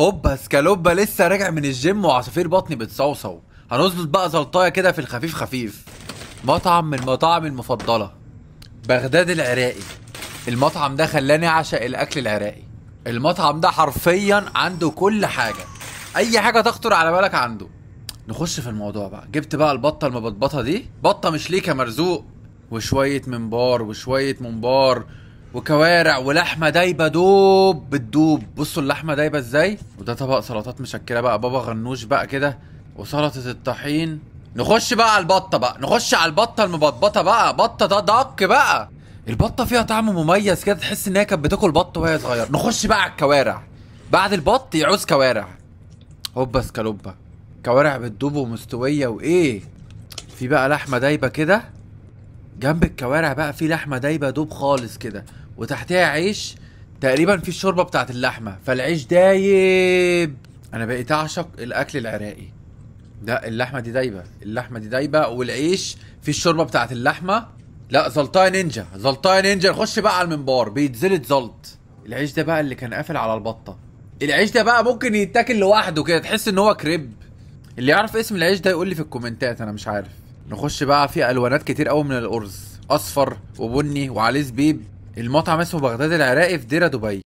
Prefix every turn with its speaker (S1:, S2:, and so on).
S1: هوبا سكالوبا لسه راجع من الجيم وعصافير بطني بتصوصو هنظبط بقى زلطايه كده في الخفيف خفيف مطعم من مطاعمي المفضله بغداد العراقي المطعم ده خلاني اعشق الاكل العراقي المطعم ده حرفيا عنده كل حاجه اي حاجه تخطر على بالك عنده نخش في الموضوع بقى جبت بقى البطه المبطبطه دي بطه مش ليكه مرزوق وشويه منبار وشويه منبار وكوارع ولحمه دايبه دوب بتدوب بصوا اللحمه دايبه ازاي وده طبق سلطات مشكله بقى بابا غنوش بقى كده وسلطه الطحين نخش بقى على البطه بقى نخش على البطه المبطبطه بقى بطه ده دق بقى البطه فيها طعم مميز كده تحس ان هي كانت بتاكل بط وهي صغيره نخش بقى على الكوارع بعد البط يعوز كوارع هوبا سكالوبا كوارع بتدوب ومستويه وايه في بقى لحمه دايبه كده جنب الكوارع بقى في لحمه دايبه دوب خالص كده وتحتها عيش تقريبا في الشوربه بتاعت اللحمه فالعيش دايب انا بقيت اعشق الاكل العراقي ده اللحمه دي دايبه اللحمه دي دايبه والعيش في الشوربه بتاعت اللحمه لا زلطايه نينجا زلطايه نينجا نخش بقى على المنبار بيتزلط زلط العيش ده بقى اللي كان قافل على البطه العيش ده بقى ممكن يتاكل لوحده كده تحس ان هو كريب اللي يعرف اسم العيش ده يقول لي في الكومنتات انا مش عارف نخش بقى في الوانات كتير قوي من الارز اصفر وبني وعليه زبيب المطعم اسمه بغداد العراقي في ديرة دبي